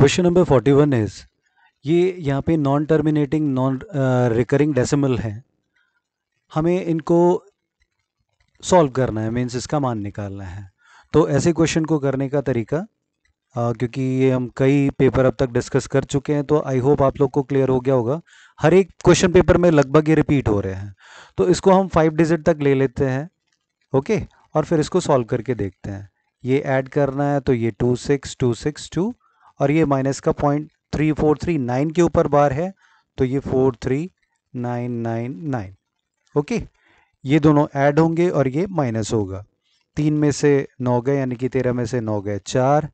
Question number forty one is ये यहाँ पे non terminating non recurring decimal है हमें इनको सॉल्व करना है मीन्स इसका मान निकालना है तो ऐसे क्वेश्चन को करने का तरीका आ, uh, क्योंकि ये हम कई पेपर अब तक डिस्कस कर चुके हैं तो आई होप आप लोग को क्लियर हो गया होगा हर एक क्वेश्चन पेपर में लगभग ये रिपीट हो रहे हैं तो इसको हम फाइव डिजिट तक ले लेते हैं ओके और फिर इसको सॉल्व करके देखते हैं ये ऐड करना है तो ये two six two six two और ये माइनस का point three four three nine के ऊपर बार है तो ये four three nine nine nine okay ये दोनों ऐड होंगे और ये माइनस होगा तीन में से नौ गए यानी कि तेरह में से नौ गए चार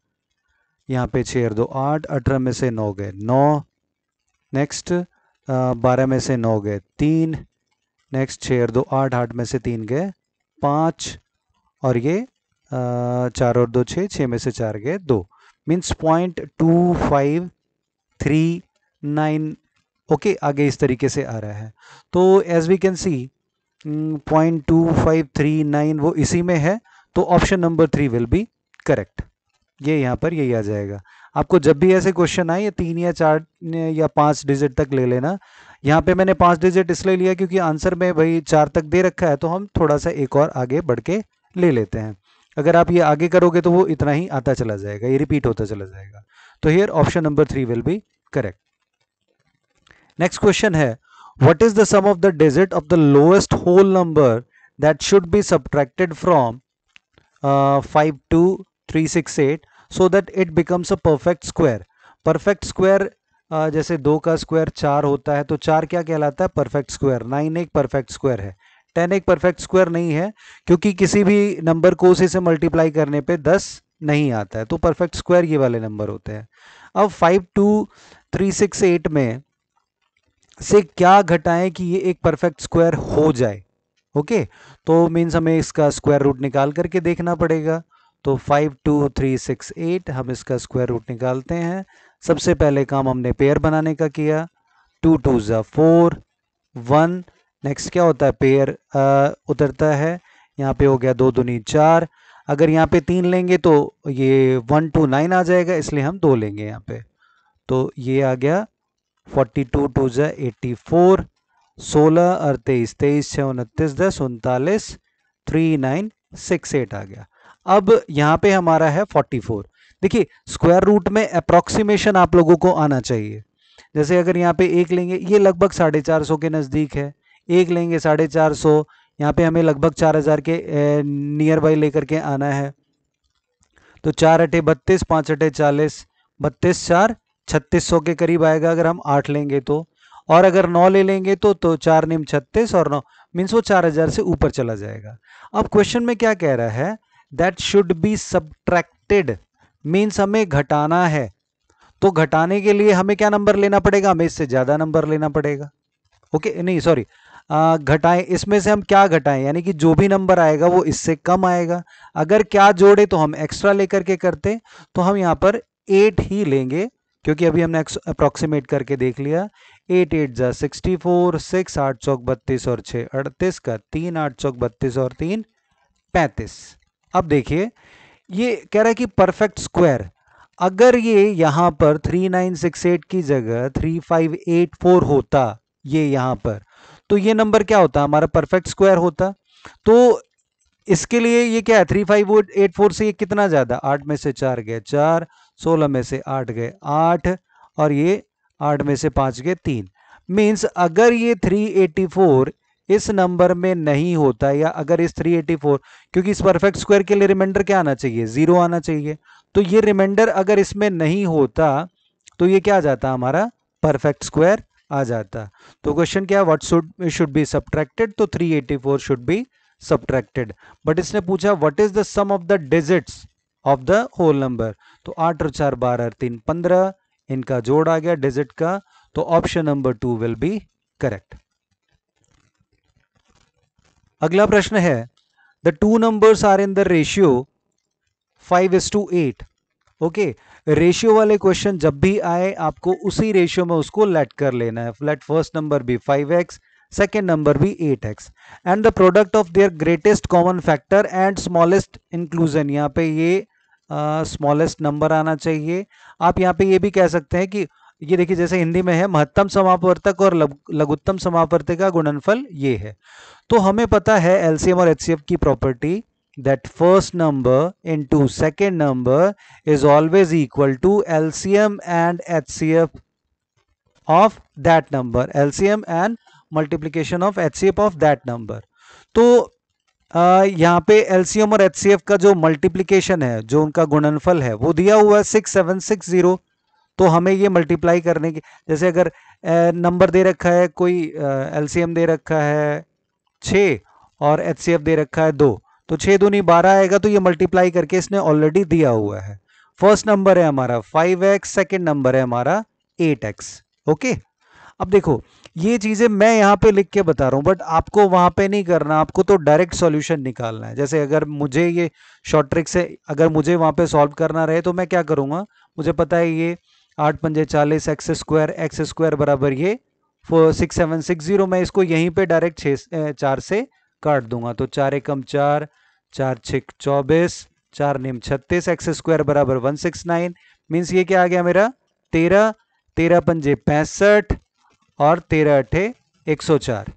यहाँ पे छः दो आठ अठारह में से नौ गए नौ नेक्स्ट बारह में से नौ गए तीन नेक्स्ट छः दो आठ आठ में से तीन गए पाँच और ये चार और दो छः छः में से चार गए दो means point two five three nine okay आगे इस तरीके से आ रहा है तो as we can see point two five three nine वो इसी में है तो option number three will be correct ये यहाँ पर यही आ जाएगा आपको जब भी ऐसे क्वेश्चन आए ये तीन या चार या पाँच डिजिट तक ले लेना यहाँ पे मैंने पाँच डिजिट इसलिए लिया क्योंकि आंसर में भाई चार तक दे रखा है तो हम थोड़ा सा एक और आगे बढ़ के ले लेते हैं अगर आप ये आगे करोगे तो वो इतना ही आता चला जाएगा ये रिपीट होता चला जाएगा तो here option number three will be correct next question है what is the sum of the digit of the lowest whole number that should be subtracted from five two three six eight so that it becomes a perfect square perfect square जैसे दो का square चार होता है तो चार क्या कहलाता है परफेक्ट स्क्वायर नाइन एक परफेक्ट स्क्वायर है टेन एक परफेक्ट स्क्वायर नहीं है क्योंकि किसी भी नंबर को उसी से मल्टीप्लाई करने पे दस नहीं आता है तो परफेक्ट स्क्वायर ये वाले नंबर होते हैं अब five two three six eight में से क्या घटाएं कि ये एक परफेक्ट स्क्वायर हो जाए ओके तो मीन्स हमें इसका स्क्वायर रूट निकाल करके देखना पड़ेगा तो five two three six eight हम इसका स्क्वायर रूट निकालते हैं सबसे पहले काम हमने पेयर बनाने का किया टू टू ज़ा फोर वन नेक्स्ट क्या होता है पेयर उतरता है यहाँ पे हो गया दो दूनी चार अगर यहाँ पे तीन लेंगे तो ये वन टू नाइन आ जाएगा इसलिए हम दो लेंगे यहाँ पे तो ये आ गया फोर्टी टू टू जै एट्टी फोर सोलह और तेईस तेईस छः उनतीस दस उनतालीस थ्री नाइन सिक्स एट आ गया अब यहाँ पे हमारा है फोर्टी फोर देखिए स्क्वायर रूट में अप्रोक्सीमेशन आप लोगों को आना चाहिए जैसे अगर यहाँ पे एक लेंगे ये लगभग साढ़े चार सौ के नज़दीक है एक लेंगे साढ़े चार सौ यहाँ पर हमें लगभग चार हज़ार के नियर बाई लेकर के आना है तो चार अटे बत्तीस पाँच अटे चालीस बत्तीस चार छत्तीस सौ के करीब आएगा अगर हम आठ लेंगे तो और अगर नौ ले लेंगे तो तो चार निम छत्तीस और नौ मीन्स वो चार हज़ार से ऊपर चला जाएगा अब क्वेश्चन में क्या कह रहा है that should be subtracted means हमें घटाना है तो घटाने के लिए हमें क्या नंबर लेना पड़ेगा हमें इससे ज़्यादा नंबर लेना पड़ेगा ओके okay? नहीं सॉरी घटाएं इसमें से हम क्या घटाएं यानी कि जो भी नंबर आएगा वो इससे कम आएगा अगर क्या जोड़े तो हम एक्स्ट्रा लेकर के करते तो हम यहाँ पर एट ही लेंगे क्योंकि अभी हमने अप्रोक्सीमेट करके देख लिया एट एट जा सिक्सटी फोर सिक्स आठ चौक बत्तीस और छः अड़तीस का तीन आठ चौक बत्तीस और तीन पैंतीस अब देखिए ये कह रहा है कि परफेक्ट स्क्वायर अगर ये यहाँ पर थ्री नाइन सिक्स एट की जगह थ्री फाइव एट फोर होता ये यहाँ पर तो ये नंबर क्या होता हमारा परफेक्ट स्क्वायर होता तो इसके लिए ये क्या है थ्री फाइव वो एट फोर से ये कितना ज़्यादा आठ में से चार गए चार सोलह में से आठ गए आठ और ये आठ में से पांच गए तीन मीन्स अगर ये थ्री एटी फोर इस नंबर में नहीं होता या अगर इस 384 क्योंकि इस परफेक्ट स्क्वायर के लिए रिमाइंडर क्या आना चाहिए ज़ीरो आना चाहिए तो ये रिमाइंडर अगर इसमें नहीं होता तो ये क्या जाता हमारा परफेक्ट स्क्वायर आ जाता तो क्वेश्चन क्या what should should be subtracted तो 384 शुड बी सब्ट्रैक्टेड बट इसने पूछा what is the sum of the digits of the whole number तो आठ और चार बारह तीन पंद्रह इनका जोड़ आ गया डिजिट का तो option number two will be correct अगला प्रश्न है the two numbers are in the ratio five is to eight okay ratio वाले क्वेश्चन जब भी आए आपको उसी रेशियो में उसको लेट कर लेना है let first number be five x second number be eight x and the product of their greatest common factor and smallest inclusion यहाँ पे ये स्मॉलेस्ट uh, नंबर आना चाहिए आप यहाँ पे ये भी कह सकते हैं कि ये देखिए जैसे हिंदी में है महत्तम समापवर्तक और लघुत्तम समापवर्तक का गुणनफल ये है तो हमें पता है एलसीएम और एचसीएफ की property that first number into second number is always equal to LCM and HCF of that number. LCM and multiplication of HCF of that number. तो यहाँ पे LCM और HCF का जो मल्टीप्लिकेशन है जो उनका गुणनफल है वो दिया हुआ है सिक्स सेवन सिक्स ज़ीरो तो हमें ये मल्टीप्लाई करने की जैसे अगर नंबर दे रखा है कोई एल दे रखा है छ और एच दे रखा है दो तो छः दूनी बारह आएगा तो ये मल्टीप्लाई करके इसने ऑलरेडी दिया हुआ है फर्स्ट नंबर है हमारा फाइव एक्स सेकेंड नंबर है हमारा एट एक्स ओके अब देखो ये चीज़ें मैं यहाँ पे लिख के बता रहा हूँ बट आपको वहाँ पे नहीं करना आपको तो डायरेक्ट सॉल्यूशन निकालना है जैसे अगर मुझे ये शॉर्ट ट्रिक से अगर मुझे वहाँ पे सॉल्व करना रहे तो मैं क्या करूँगा मुझे पता है ये आठ पंजे चालीस एक्स स्क्वायर एक्स स्क्वायर बराबर ये four six seven six zero मैं इसको यहीं पे डायरेक्ट छः चार से काट दूंगा तो चार एकम चार चार छिक चौबीस चार निम छत्तीस एक्स स्क्वायर बराबर वन सिक्स नाइन मीन्स ये क्या आ गया मेरा तेरह तेरह पंजे पैंसठ और तेरह अठे एक सौ चार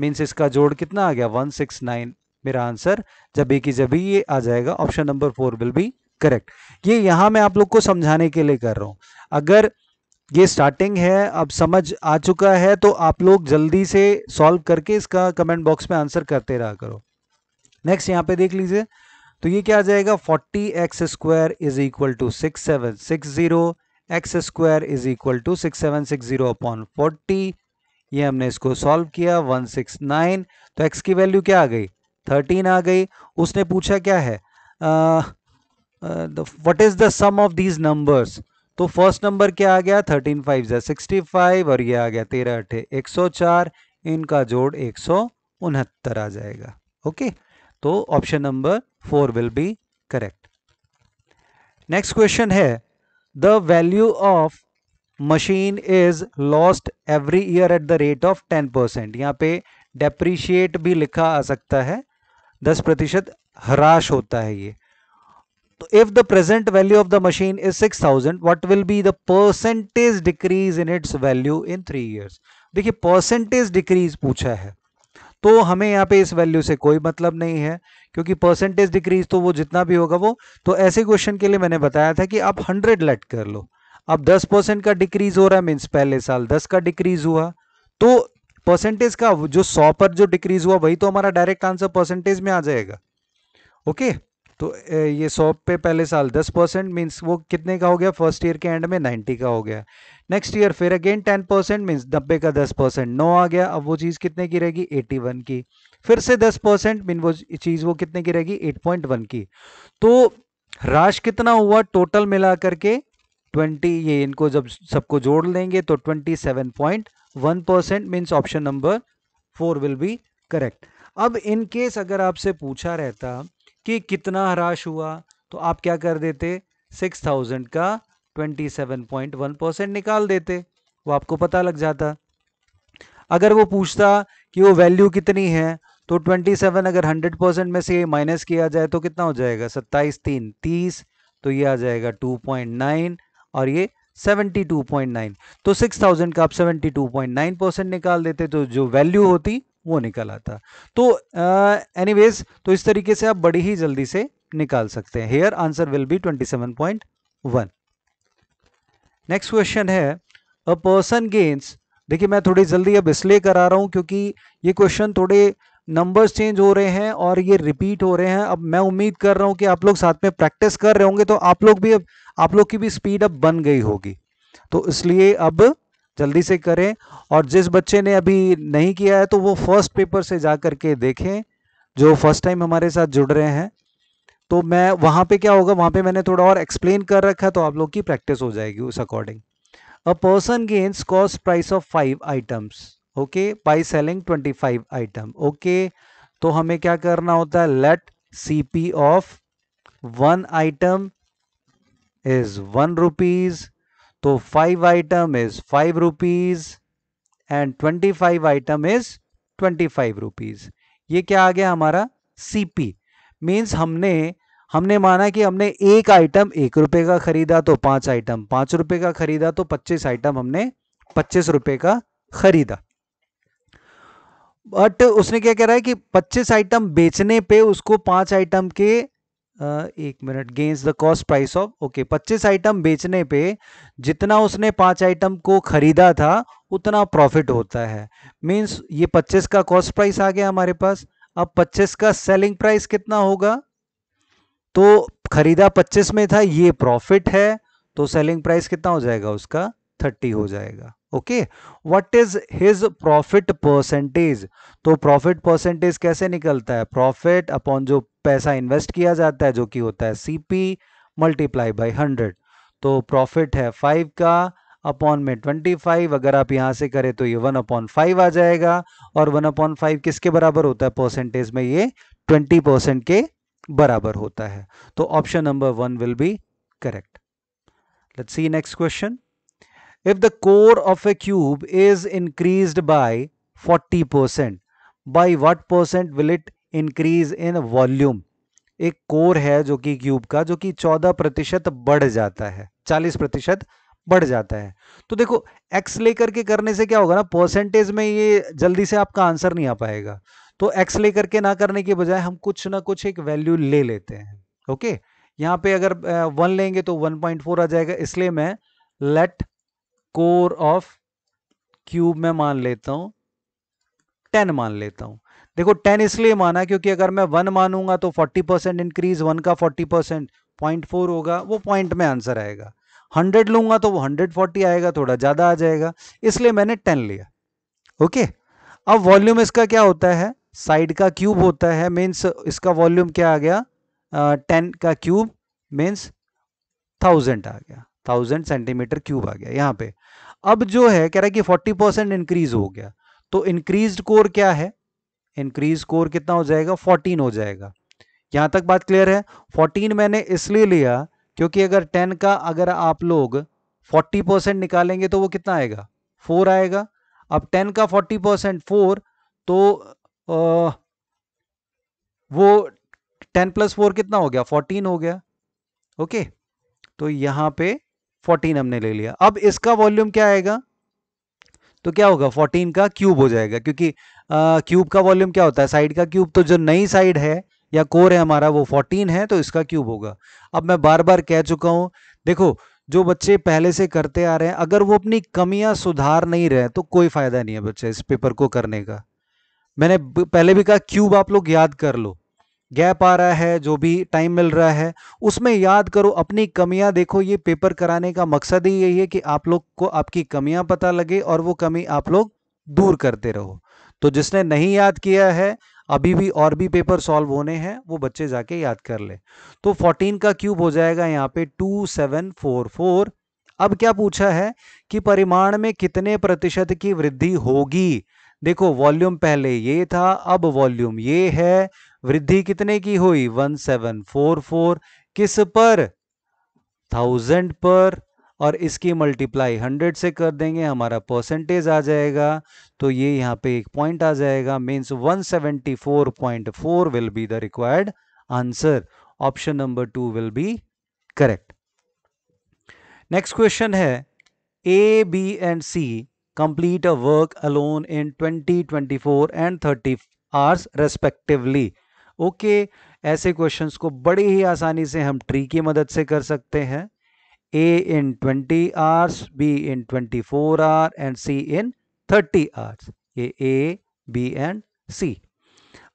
मीन्स इसका जोड़ कितना आ गया वन सिक्स नाइन मेरा आंसर जबी की जबी ये आ जाएगा option number four will be correct ये यहां मैं आप लोग को समझाने के लिए कर रहा हूं अगर ये स्टार्टिंग है अब समझ आ चुका है तो आप लोग जल्दी से सॉल्व करके इसका कमेंट बॉक्स में आंसर करते रहा करो नेक्स्ट यहाँ पे देख लीजिए तो ये क्या आ जाएगा forty x square is equal to six seven six zero x square is equal to six seven six zero upon forty ये हमने इसको सॉल्व किया वन सिक्स नाइन तो एक्स की वैल्यू क्या आ गई थर्टीन आ गई उसने पूछा क्या है what is the sum of these numbers तो फर्स्ट नंबर क्या आ गया थर्टीन फाइव जै सिक्सटी फाइव और ये आ गया तेरह अठे एक सौ चार इनका जोड़ एक सौ उनहत्तर आ जाएगा ओके तो option number four will be correct next question है the value of machine is lost every year at the rate of ten percent यहाँ पे डेप्रीशिएट भी लिखा आ सकता है दस प्रतिशत हराश होता है ये if the present value of the machine is 6000 what will be the percentage decrease in its value in three years देखिए परसेंटेज डिक्रीज पूछा है तो हमें यहाँ पे इस वैल्यू से कोई मतलब नहीं है क्योंकि परसेंटेज डिक्रीज तो वो जितना भी होगा वो तो ऐसे क्वेश्चन के लिए मैंने बताया था कि आप 100 लेट कर लो अब 10 परसेंट का डिक्रीज हो रहा है मीन्स पहले साल 10 का डिक्रीज हुआ तो परसेंटेज का जो 100 पर जो डिक्रीज हुआ वही तो हमारा डायरेक्ट आंसर परसेंटेज में आ जाएगा ओके okay? तो ये सौ पे पहले साल दस परसेंट मीन्स वो कितने का हो गया फर्स्ट ईयर के एंड में नाइन्टी का हो गया नेक्स्ट ईयर फिर अगेन टेन परसेंट मीन्स नब्बे का दस परसेंट नौ आ गया अब वो चीज़ कितने की रहेगी एटी वन की फिर से दस परसेंट मीन वो चीज़ वो कितने की रहेगी एट पॉइंट वन की तो राश कितना हुआ टोटल मिला करके ट्वेंटी ये इनको जब सबको जोड़ लेंगे तो twenty seven point one percent means option number four will be correct अब इन केस अगर आपसे पूछा रहता कि कितना हराश हुआ तो आप क्या कर देते सिक्स थाउजेंड का twenty seven point one percent निकाल देते वो आपको पता लग जाता अगर वो पूछता कि वो वैल्यू कितनी है तो 27 अगर 100 परसेंट में से माइनस किया जाए तो कितना हो जाएगा 27 तीन 30 तो ये आ जाएगा 2.9 और ये 72.9 तो 6000 का आप 72.9 परसेंट निकाल देते तो जो वैल्यू होती वो निकल आता तो एनी uh, तो इस तरीके से आप बड़ी ही जल्दी से निकाल सकते हैं here answer will be 27.1 next question है अ पर्सन गेन्स देखिए मैं थोड़ी जल्दी अब इसलिए करा रहा हूं क्योंकि ये क्वेश्चन थोड़े नंबर्स चेंज हो रहे हैं और ये रिपीट हो रहे हैं अब मैं उम्मीद कर रहा हूं कि आप लोग साथ में प्रैक्टिस कर रहे होंगे तो आप लोग भी अब आप लोग की भी स्पीड अब बन गई होगी तो इसलिए अब जल्दी से करें और जिस बच्चे ने अभी नहीं किया है तो वो फर्स्ट पेपर से जा कर के देखें जो फर्स्ट टाइम हमारे साथ जुड़ रहे हैं तो मैं वहाँ पे क्या होगा वहाँ पे मैंने थोड़ा और एक्सप्लेन कर रखा तो आप लोग की प्रैक्टिस हो जाएगी उस according a person gains cost price of five items okay by selling twenty five item okay तो हमें क्या करना होता है let C P of one item is one rupees तो five item is five rupees and twenty five item is twenty five rupees ये क्या आ गया हमारा सीपी मीन्स हमने हमने माना कि हमने एक आइटम एक रुपए का खरीदा तो पांच आइटम पांच रुपए का खरीदा तो पच्चीस आइटम हमने पच्चीस रुपए का खरीदा बट उसने क्या कह रहा है कि पच्चीस आइटम बेचने पे उसको पांच आइटम के एक minute gains the cost price of okay पच्चीस आइटम बेचने पे जितना उसने पांच आइटम को खरीदा था उतना प्रॉफिट होता है मींस ये पच्चीस का कॉस्ट प्राइस आ गया हमारे पास अब पच्चीस का सेलिंग प्राइस कितना होगा तो खरीदा पच्चीस में था ये प्रॉफिट है तो सेलिंग प्राइस कितना हो जाएगा उसका थर्टी हो जाएगा okay what is his profit percentage तो प्रॉफिट परसेंटेज कैसे निकलता है प्रॉफिट अपॉन जो पैसा इन्वेस्ट किया जाता है जो कि होता है C P multiply by hundred तो प्रॉफिट है फाइव का अपॉन में ट्वेंटी फाइव अगर आप यहाँ से करें तो ये वन अपॉन फाइव आ जाएगा और वन अपॉन फाइव किसके बराबर होता है परसेंटेज में ये ट्वेंटी परसेंट के बराबर होता है तो option number one will be correct let's see next question if the core of a cube is increase by forty percent by what percent will it increase in volume एक core है जो कि cube का जो कि 14 प्रतिशत बढ़ जाता है 40 प्रतिशत बढ़ जाता है तो देखो एक्स लेकर के करने से क्या होगा ना परसेंटेज में ये जल्दी से आपका आंसर नहीं आ पाएगा तो एक्स लेकर के ना करने के बजाय हम कुछ ना कुछ एक वैल्यू ले लेते हैं ओके यहाँ पे अगर वन लेंगे तो 1.4 आ जाएगा इसलिए मैं लेट कोर ऑफ क्यूब में मान लेता हूँ टेन मान लेता हूँ देखो टेन इसलिए माना क्योंकि अगर मैं वन मानूंगा तो फोर्टी परसेंट इंक्रीज वन का फोर्टी परसेंट पॉइंट फोर होगा वो पॉइंट में आंसर आएगा हंड्रेड लूंगा तो वो हंड्रेड फोर्टी आएगा थोड़ा ज़्यादा आ जाएगा इसलिए मैंने टेन लिया ओके अब वॉल्यूम इसका क्या होता है साइड का क्यूब होता है मीन्स इसका वॉल्यूम क्या आ गया टेन uh, का क्यूब मीन्स थाउजेंड आ गया थाउजेंड सेंटीमीटर क्यूब आ गया यहाँ पे अब जो है कह रहा है कि फोर्टी परसेंट इंक्रीज हो गया तो इंक्रीज कोर क्या है इंक्रीज कोर कितना हो जाएगा 14 हो जाएगा यहां तक बात क्लियर है 14 मैंने इसलिए लिया क्योंकि अगर 10 का अगर आप लोग 40 परसेंट निकालेंगे तो वो कितना आएगा 4 आएगा अब 10 का 40 परसेंट फोर तो आ, वो 10 प्लस फोर कितना हो गया 14 हो गया ओके तो यहां पे 14 हमने ले लिया अब इसका वॉल्यूम क्या आएगा तो क्या होगा 14 का क्यूब हो जाएगा क्योंकि क्यूब का वॉल्यूम क्या होता है साइड का क्यूब तो जो नई साइड है या कोर है हमारा वो 14 है तो इसका क्यूब होगा अब मैं बार बार कह चुका हूँ देखो जो बच्चे पहले से करते आ रहे हैं अगर वो अपनी कमियां सुधार नहीं रहे तो कोई फायदा नहीं है बच्चे इस पेपर को करने का मैंने पहले भी कहा क्यूब आप लोग याद कर लो गैप आ रहा है जो भी टाइम मिल रहा है उसमें याद करो अपनी कमियां देखो ये पेपर कराने का मकसद ही यही है कि आप लोग को आपकी कमियां पता लगे और वो कमी आप लोग दूर करते रहो तो जिसने नहीं याद किया है अभी भी और भी पेपर सॉल्व होने हैं वो बच्चे जाके याद कर ले तो 14 का क्यूब हो जाएगा यहाँ पे 2744 अब क्या पूछा है कि परिमाण में कितने प्रतिशत की वृद्धि होगी देखो वॉल्यूम पहले ये था अब वॉल्यूम ये है वृद्धि कितने की हुई 1744 किस पर थाउजेंड पर और इसकी मल्टीप्लाई 100 से कर देंगे हमारा परसेंटेज आ जाएगा तो ये यहाँ पे एक पॉइंट आ जाएगा means 174.4 will be the required answer option number two will be correct next question है A B and C a work alone in twenty twenty four and 30 hours respectively okay ऐसे क्वेश्चंस को बड़ी ही आसानी से हम tree की मदद से कर सकते हैं A in 20 hours, B in 24 hour, and C in 30 hours. ये A, B and C.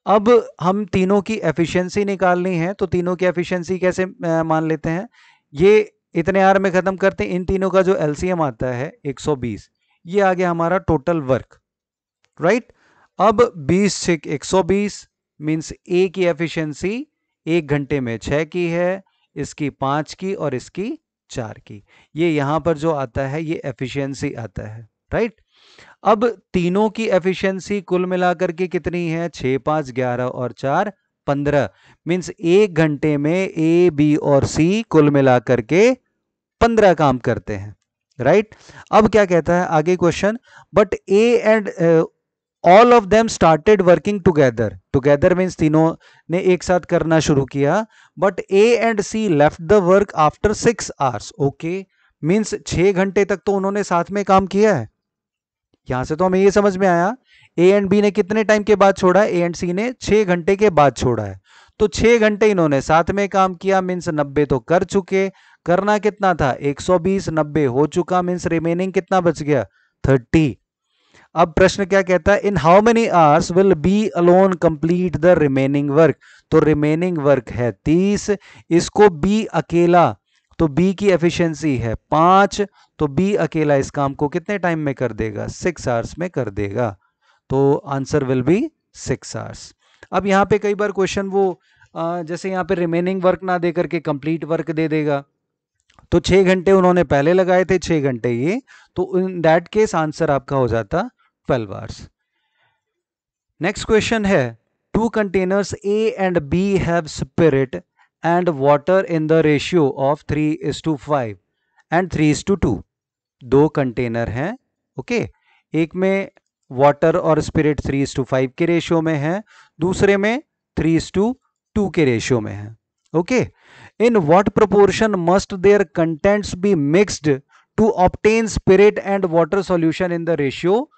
अब हम तीनों की एफिशिएंसी निकालनी है तो तीनों की एफिशिएंसी कैसे मान लेते हैं ये इतने आर में ख़त्म करते हैं इन तीनों का जो एलसीएम आता है 120 ये आ गया हमारा टोटल वर्क राइट अब 20 छिक 120 मींस ए की एफिशिएंसी एक घंटे में छ की है इसकी पांच की और इसकी चार की ये यहां पर जो आता है ये एफिशिएंसी आता है राइट अब तीनों की एफिशिएंसी कुल मिलाकर के कितनी है छ पांच ग्यारह और चार पंद्रह मीन्स एक घंटे में ए बी और सी कुल मिलाकर के पंद्रह काम करते हैं राइट अब क्या कहता है आगे question but A and all of them started working together together means तीनों ने एक साथ करना शुरू किया but A and C left the work after six hours okay means छह घंटे तक तो उन्होंने साथ में काम किया है यहां से तो हमें ये समझ में आया ए एंड बी ने कितने टाइम के बाद छोड़ा ए एंड सी ने छह घंटे के बाद छोड़ा है तो छह घंटे इन्होंने साथ में काम किया मीन्स नब्बे तो कर चुके करना कितना था 120 नब्बे हो चुका मीन्स रिमेनिंग कितना बच गया 30 अब प्रश्न क्या कहता है in how many hours will be alone complete the remaining work तो रिमेनिंग वर्क है तीस इसको बी अकेला तो बी की एफिशिएंसी है पांच तो बी अकेला इस काम को कितने टाइम में कर देगा सिक्स आवर्स में कर देगा तो answer will be six hours अब यहां पे कई बार क्वेश्चन वो जैसे यहां पे रिमेनिंग वर्क ना दे करके कंप्लीट वर्क दे देगा तो छह घंटे उन्होंने पहले लगाए थे छह घंटे ये तो इन दैट केस आंसर आपका हो जाता ट्वेल्व आवर्स नेक्स्ट क्वेश्चन है two containers A and B have spirit and water in the ratio of 3 is to 5 and three is to two two container हैं ओके एक में water और spirit three is to five के ratio में है दूसरे में three is to two two ratio में है okay in what proportion must their contents be mixed to obtain spirit and water solution in the ratio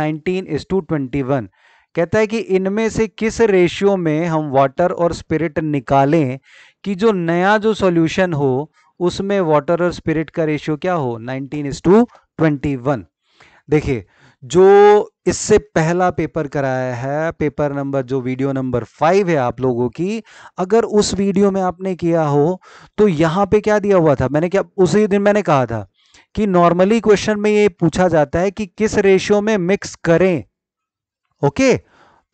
nineteen is to twenty one कहता है कि इनमें से किस रेशियो में हम वाटर और स्पिरिट निकालें कि जो नया जो सॉल्यूशन हो उसमें वाटर और स्पिरिट का रेशियो क्या हो 19 इज टू 21 देखिए जो इससे पहला पेपर कराया है पेपर नंबर जो वीडियो नंबर फाइव है आप लोगों की अगर उस वीडियो में आपने किया हो तो यहाँ पे क्या दिया हुआ था मैंने क्या उसी दिन मैंने कहा था कि नॉर्मली क्वेश्चन में ये पूछा जाता है कि किस रेशियो में मिक्स करें ओके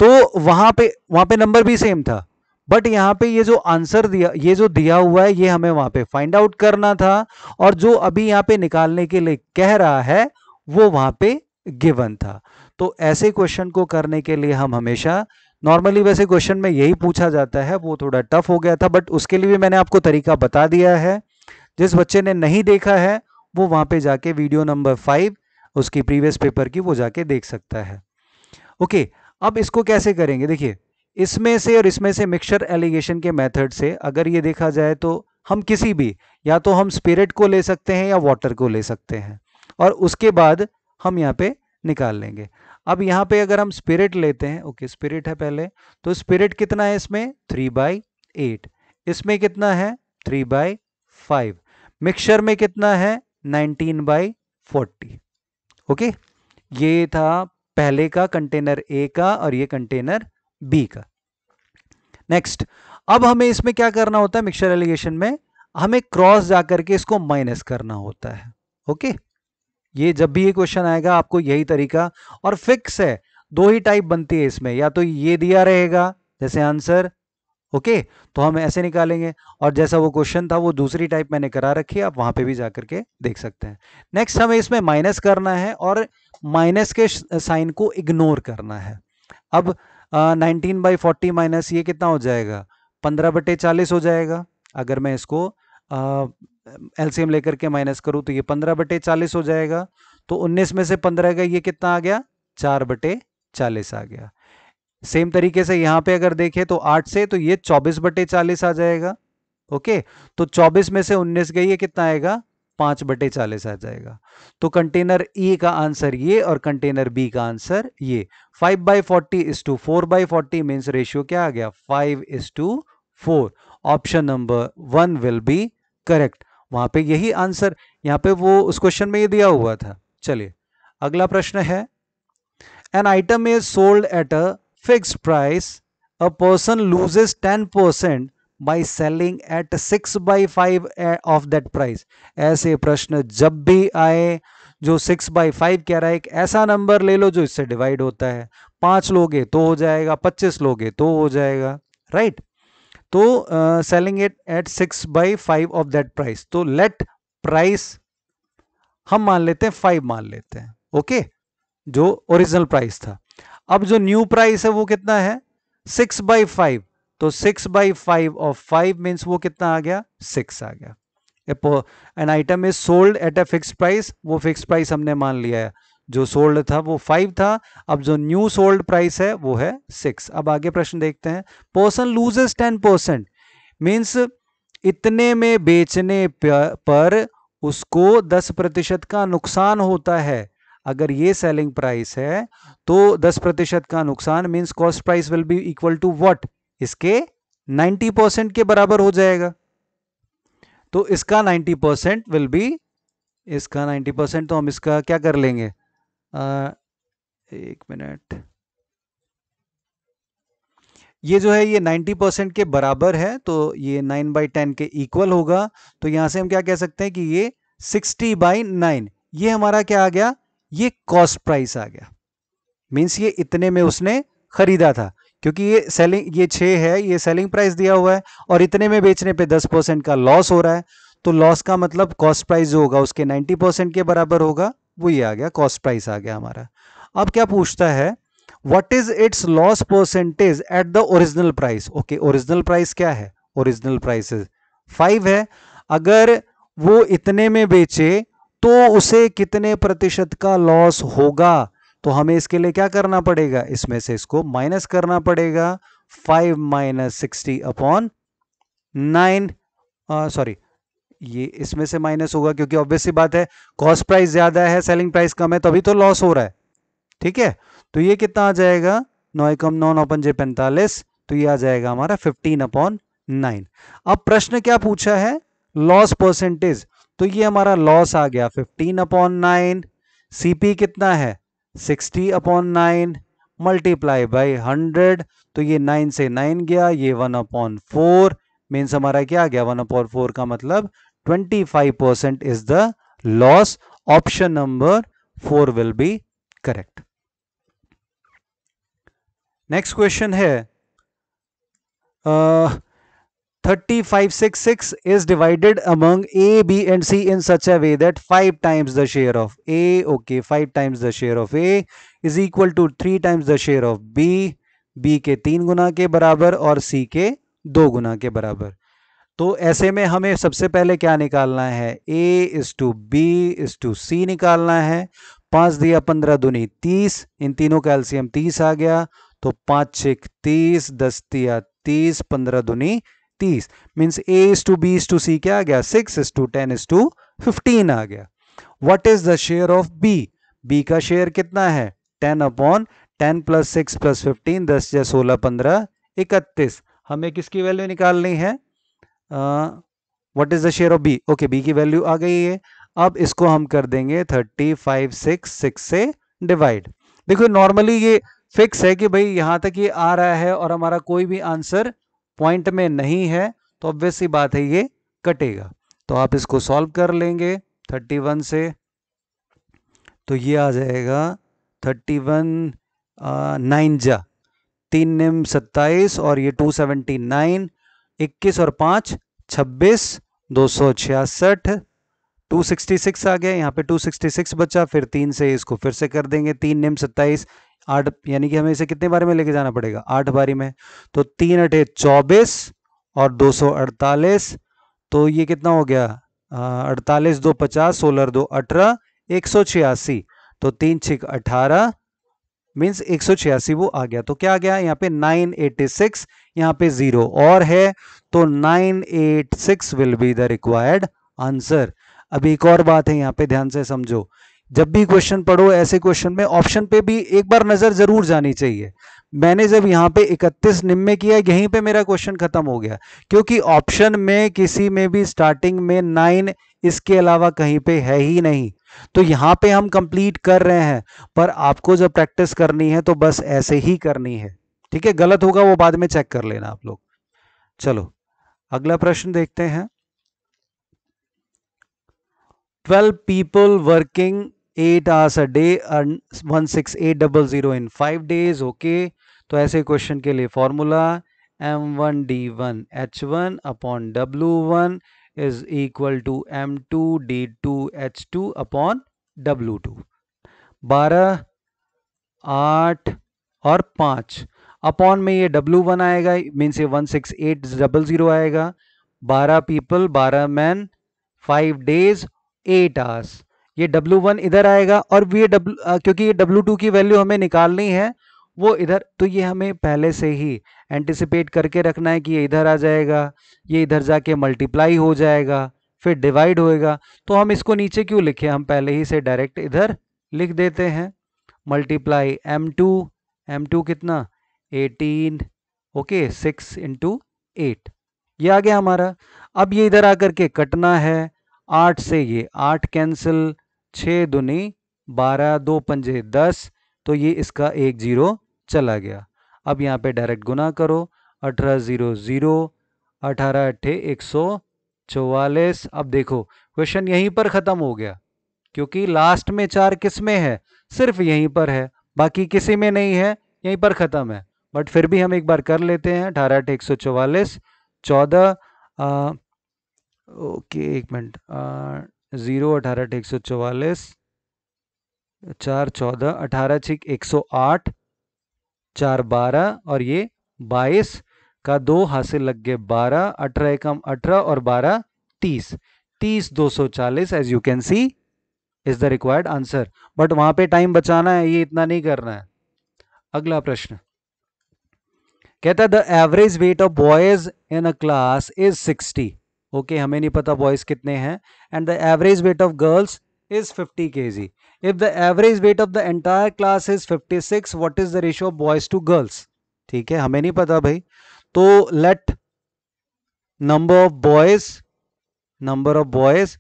तो वहां पे वहां पे नंबर भी सेम था बट यहाँ पे ये जो आंसर दिया ये जो दिया हुआ है ये हमें वहां पे फाइंड आउट करना था और जो अभी यहाँ पे निकालने के लिए कह रहा है वो वहां पे गिवन था तो ऐसे क्वेश्चन को करने के लिए हम हमेशा नॉर्मली वैसे क्वेश्चन में यही पूछा जाता है वो थोड़ा टफ हो गया था बट उसके लिए भी मैंने आपको तरीका बता दिया है जिस बच्चे ने नहीं देखा है वो वहां पे जाके वीडियो नंबर फाइव उसकी प्रीवियस पेपर की वो जाके देख सकता है ओके अब इसको कैसे करेंगे देखिए इसमें से और इसमें से मिक्सचर एलिगेशन के मेथड से अगर ये देखा जाए तो हम किसी भी या तो हम स्पिरिट को ले सकते हैं या वाटर को ले सकते हैं और उसके बाद हम यहाँ पे निकाल लेंगे अब यहाँ पे अगर हम स्पिरिट लेते हैं ओके स्पिरिट है पहले तो स्पिरिट कितना है इसमें थ्री बाई एट इसमें कितना है थ्री बाई फाइव मिक्सचर में कितना है नाइनटीन बाई फोर्टी ओके ये था पहले का कंटेनर ए का और ये कंटेनर बी का नेक्स्ट अब हमें इसमें क्या करना होता है मिक्सचर एलिगेशन में हमें क्रॉस जाकर के इसको माइनस करना होता है ओके ये जब भी ये क्वेश्चन आएगा आपको यही तरीका और फिक्स है दो ही टाइप बनती है इसमें या तो ये दिया रहेगा जैसे आंसर ओके तो हम ऐसे निकालेंगे और जैसा वो क्वेश्चन था वो दूसरी टाइप मैंने करा रखी है आप वहां पे भी जा करके देख सकते हैं नेक्स्ट हमें इसमें माइनस करना है और माइनस के साइन को इग्नोर करना है अब नाइनटीन बाई फोर्टी माइनस ये कितना हो जाएगा पंद्रह बटे चालीस हो जाएगा अगर मैं इसको एलसीएम लेकर के माइनस करूँ तो ये पंद्रह बटे चालीस हो जाएगा तो उन्नीस में से पंद्रह का ये कितना आ गया चार बटे चालीस आ गया सेम तरीके से यहां पे अगर देखें तो आठ से तो ये चौबीस बटे चालीस आ जाएगा ओके तो चौबीस में से उन्नीस गई है कितना आएगा पांच बटे चालीस आ जाएगा तो कंटेनर ए का आंसर ये और कंटेनर बी का आंसर ये five by forty is to four by forty means ratio क्या आ गया five is to four option number one will be correct वहां पे यही आंसर यहां पे वो उस क्वेश्चन में ये दिया हुआ था चलिए अगला प्रश्न है an item is sold at a fixed price, a person loses 10% by selling at 6 by 5 eh, of that price. ऐसे प्रश्न जब भी आए जो सिक्स बाई फाइव कह रहा है एक ऐसा नंबर ले लो जो इससे डिवाइड होता है पांच लोगे तो हो जाएगा पच्चीस लोगे तो हो जाएगा राइट right? तो selling it at six by five of that price तो लेट प्राइस हम मान लेते हैं फाइव मान लेते हैं ओके okay? जो ओरिजिनल प्राइस था अब जो न्यू प्राइस है वो कितना है सिक्स बाई फाइव तो six by five of five means वो कितना आ गया सिक्स आ गया an item is sold at a fix price वो फिक्स प्राइस हमने मान लिया है जो सोल्ड था वो फाइव था अब जो न्यू सोल्ड प्राइस है वो है सिक्स अब आगे प्रश्न देखते हैं person loses ten percent means इतने में बेचने पर उसको दस प्रतिशत का नुकसान होता है अगर ये सेलिंग प्राइस है तो दस प्रतिशत का नुकसान means cost price will be equal to what इसके 90 परसेंट के बराबर हो जाएगा तो इसका नाइन्टी परसेंट विल बी इसका 90 परसेंट तो हम इसका क्या कर लेंगे आ, एक मिनट ये जो है ये 90 परसेंट के बराबर है तो ये 9 बाई टेन के इक्वल होगा तो यहां से हम क्या कह सकते हैं कि ये 60 बाई नाइन ये हमारा क्या आ गया ये कॉस्ट प्राइस आ गया मीन्स ये इतने में उसने खरीदा था क्योंकि ये सेलिंग ये छः है ये सेलिंग प्राइस दिया हुआ है और इतने में बेचने पे दस परसेंट का लॉस हो रहा है तो लॉस का मतलब कॉस्ट प्राइस जो होगा उसके नाइन्टी परसेंट के बराबर होगा वो ये आ गया कॉस्ट प्राइस आ गया हमारा अब क्या पूछता है what is its loss percentage at the original price okay original price क्या है ओरिजिनल प्राइस फाइव है अगर वो इतने में बेचे तो उसे कितने प्रतिशत का लॉस होगा तो हमें इसके लिए क्या करना पड़ेगा इसमें से इसको माइनस करना पड़ेगा five minus sixty upon nine sorry ये इसमें से माइनस होगा क्योंकि ऑब्वियसली बात है कॉस्ट प्राइस ज्यादा है सेलिंग प्राइस कम है तभी तो लॉस हो रहा है ठीक है तो ये कितना आ जाएगा नौ एकम नौ नौ पंजे पैंतालीस तो ये आ जाएगा हमारा फिफ्टीन अपॉन नाइन अब प्रश्न क्या पूछा है लॉस परसेंटेज तो ये हमारा लॉस आ गया 15 अपॉन नाइन सी कितना है 60 अपॉन नाइन मल्टीप्लाई बाई 100 तो ये 9 से 9 गया ये 1 अपॉन फोर मीन्स हमारा क्या आ गया 1 अपॉन फोर का मतलब 25 percent is the loss option number four will be correct next question है uh, 3566 is divided among A, B and C in such a way that 5 times the share of A, okay, 5 times the share of A is equal to 3 times the share of B, B के तीन गुना के बराबर और C के दो गुना के बराबर तो ऐसे में हमें सबसे पहले क्या निकालना है A is to B is to C निकालना है पांच दिया पंद्रह दुनी तीस इन तीनों का एल्सियम तीस आ गया तो पांच छिक दस दिया तीस पंद्रह दुनी तीस means A is to B is to C क्या आ गया six is to ten is to fifteen आ गया what is the share of B B का शेयर कितना है ten upon ten plus six plus fifteen दस या सोलह पंद्रह इकतीस हमें किसकी वैल्यू निकालनी है what is the share of B okay B की वैल्यू आ गई है अब इसको हम कर देंगे थर्टी फाइव सिक्स सिक्स से डिवाइड देखो नॉर्मली ये फिक्स है कि भाई यहां तक ये आ रहा है और हमारा कोई भी आंसर पॉइंट में नहीं है तो ऑब्वियस सी बात है ये कटेगा तो आप इसको सॉल्व कर लेंगे 31 से तो ये आ जाएगा 31 वन नाइन जा तीन निम सत्ताईस और ये 279 21 और पाँच 26 दो सौ छियासठ टू सिक्सटी सिक्स आ गया यहाँ पे टू सिक्सटी सिक्स बचा फिर तीन से इसको फिर से कर देंगे तीन निम सत्ताईस आठ यानी कि हमें इसे कितने बारी में लेके जाना पड़ेगा आठ बारी में तो तीन अठे चौबीस और दो सौ अड़तालीस तो ये कितना हो गया अड़तालीस दो पचास सोलह दो अठारह एक सौ छियासी तो तीन छिक अठारह मीन्स एक सौ छियासी वो आ गया तो क्या आ गया यहाँ पे नाइन एटी सिक्स यहाँ पे जीरो और है तो nine eight six will be the required answer अब एक और बात है यहाँ पे ध्यान से समझो जब भी क्वेश्चन पढ़ो ऐसे क्वेश्चन में ऑप्शन पे भी एक बार नज़र ज़रूर जानी चाहिए मैंने जब यहाँ पे 31 निम्न किया यहीं पे मेरा क्वेश्चन ख़त्म हो गया क्योंकि ऑप्शन में किसी में भी स्टार्टिंग में नाइन इसके अलावा कहीं पे है ही नहीं तो यहाँ पे हम कंप्लीट कर रहे हैं पर आपको जब प्रैक्टिस करनी है तो बस ऐसे ही करनी है ठीक है गलत होगा वो बाद में चेक कर लेना आप लोग चलो अगला प्रश्न देखते हैं 12 people working eight a day earn one six eight double zero in five days okay तो ऐसे क्वेश्चन के लिए formula M one D one H one upon W one is equal to M two D two H two upon W two बारह आठ और पाँच अपॉन में ये डब्लू वन आएगा मीन्स ये one six eight double zero आएगा बारह पीपल बारह man five days eight hours ये W1 इधर आएगा और ये डब्ल्यू क्योंकि ये W2 की वैल्यू हमें निकालनी है वो इधर तो ये हमें पहले से ही एंटिसिपेट करके रखना है कि ये इधर आ जाएगा ये इधर जाके मल्टीप्लाई हो जाएगा फिर डिवाइड होएगा तो हम इसको नीचे क्यों लिखे हम पहले ही से डायरेक्ट इधर लिख देते हैं multiply M two M two कितना eighteen okay six into eight ये आ गया हमारा अब ये इधर आकर के कटना है आठ से ये आठ कैंसिल छः दुनी बारह दो पंजे दस तो ये इसका एक जीरो चला गया अब यहाँ पे डायरेक्ट गुना करो अठारह जीरो जीरो अठारह अट्ठे एक सौ चौवालीस अब देखो क्वेश्चन यहीं पर ख़त्म हो गया क्योंकि लास्ट में चार किस में है सिर्फ यहीं पर है बाकी किसी में नहीं है यहीं पर ख़त्म है बट फिर भी हम एक बार कर लेते हैं अठारह अट्ठे एक सौ चौवालीस चौदह ओके एक मिनट ज़ीरो अठारह एक सौ चौवालीस चार चौदह अठारह छिक एक सौ आठ चार बारह और ये बाईस का दो हासिल लग गए बारह अठारह एकम अठारह और बारह तीस तीस दो सौ चालीस as you can see is the required answer but वहां पे टाइम बचाना है ये इतना नहीं करना है अगला प्रश्न कहता है the average weight of boys in a class is sixty okay okay, हमें नहीं पता बॉयज़ कितने हैं and the average weight of girls is 50 if the average weight of the entire class is fifty 56, what is the ratio of boys to girls ठीक है हमें नहीं पता भाई तो let number of boys number of boys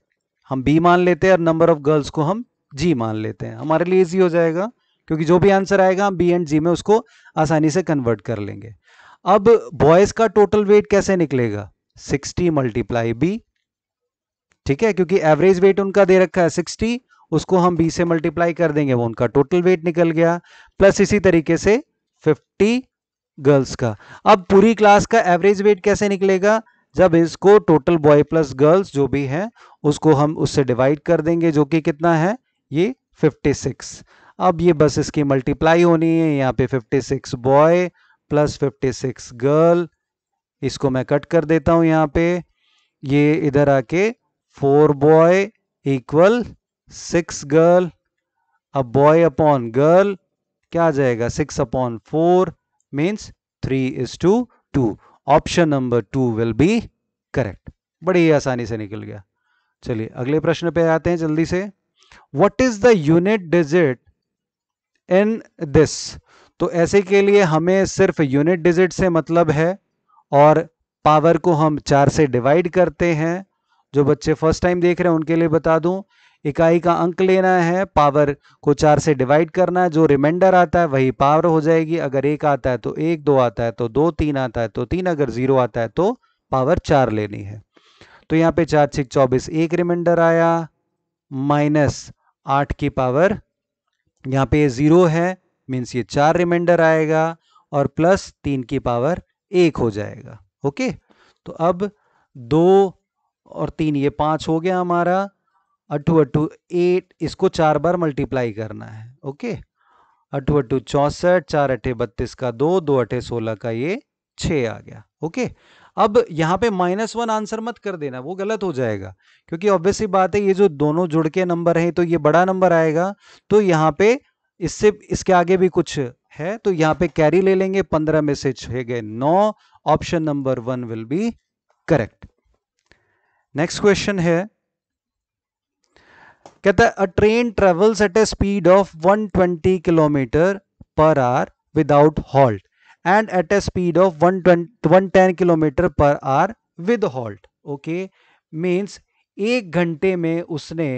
हम B मान लेते हैं और नंबर ऑफ गर्ल्स को हम जी मान लेते हैं हमारे लिए इजी हो जाएगा क्योंकि जो भी आंसर आएगा हम बी एंड जी में उसको आसानी से कन्वर्ट कर लेंगे अब बॉयज़ का टोटल वेट कैसे निकलेगा 60 मल्टीप्लाई बी ठीक है क्योंकि एवरेज वेट उनका दे रखा है 60 उसको हम बी से मल्टीप्लाई कर देंगे वो उनका टोटल वेट निकल गया प्लस इसी तरीके से 50 गर्ल्स का अब पूरी क्लास का एवरेज वेट कैसे निकलेगा जब इसको टोटल बॉय प्लस गर्ल्स जो भी है उसको हम उससे डिवाइड कर देंगे जो कि कितना है ये 56 अब ये बस इसकी मल्टीप्लाई होनी है यहाँ पे 56 बॉय प्लस 56 गर्ल इसको मैं कट कर देता हूं यहां पे ये इधर आके four boy equal six girl अब बॉय अपॉन गर्ल क्या आ जाएगा six upon four means three is to two option number two will be correct बड़ी आसानी से निकल गया चलिए अगले प्रश्न पे आते हैं जल्दी से what is the unit digit in this तो ऐसे के लिए हमें सिर्फ यूनिट डिजिट से मतलब है और पावर को हम चार से डिवाइड करते हैं जो बच्चे फर्स्ट टाइम देख रहे हैं उनके लिए बता दूं इकाई का अंक लेना है पावर को चार से डिवाइड करना है जो रिमाइंडर आता है वही पावर हो जाएगी अगर एक आता है तो एक दो आता है तो दो तीन आता है तो तीन अगर जीरो आता है तो पावर चार लेनी है तो यहाँ पे चार छिक चौबीस एक रिमाइंडर आया माइनस आठ की पावर यहाँ पे जीरो है मीन्स ये चार रिमाइंडर आएगा और प्लस तीन की पावर एक हो जाएगा ओके तो अब दो और तीन ये पांच हो गया हमारा अट्ठू अट्ठू एट इसको चार बार मल्टीप्लाई करना है ओके अट्ठू अट्ठू चौसठ चार अट्ठे बत्तीस का दो दो अट्ठे सोलह का ये छ आ गया ओके अब यहाँ पे माइनस वन आंसर मत कर देना वो गलत हो जाएगा क्योंकि ऑब्वियसली बात है ये जो दोनों जुड़ के नंबर हैं तो ये बड़ा नंबर आएगा तो यहाँ पे इससे इसके आगे भी कुछ है तो यहां पे कैरी ले लेंगे पंद्रह में से छह गए नौ option number one will be correct next question है कहता है a train travels at a speed of 120 kilometre per hour without halt and at a speed of 110 kilometre per hour with halt okay means एक घंटे में उसने